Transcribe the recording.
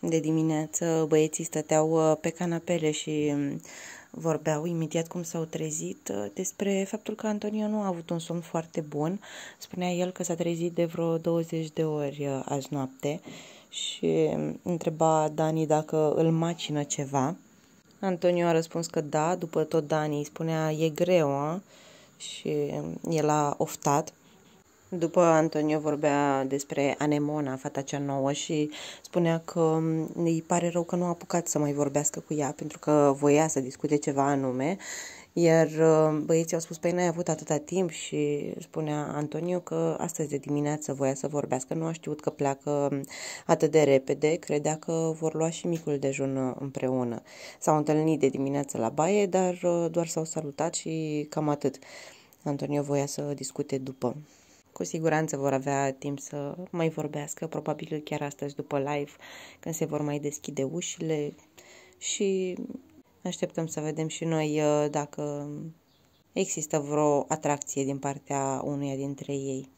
de dimineață băieții stăteau uh, pe canapele și um, vorbeau imediat cum s-au trezit uh, despre faptul că Antonio nu a avut un somn foarte bun. Spunea el că s-a trezit de vreo 20 de ori uh, azi noapte și um, întreba Dani dacă îl macină ceva. Antonio a răspuns că da, după tot Dani spunea e greu, a? și um, el a oftat. După Antonio vorbea despre Anemona, fata cea nouă, și spunea că îi pare rău că nu a apucat să mai vorbească cu ea, pentru că voia să discute ceva anume. Iar uh, băieții au spus, păi n-ai avut atâta timp și spunea Antonio că astăzi de dimineață voia să vorbească, nu a știut că pleacă atât de repede, credea că vor lua și micul dejun uh, împreună. S-au întâlnit de dimineață la baie, dar uh, doar s-au salutat și cam atât. Antonio voia să discute după. Cu siguranță vor avea timp să mai vorbească, probabil chiar astăzi după live, când se vor mai deschide ușile și așteptăm să vedem și noi uh, dacă există vreo atracție din partea unuia dintre ei.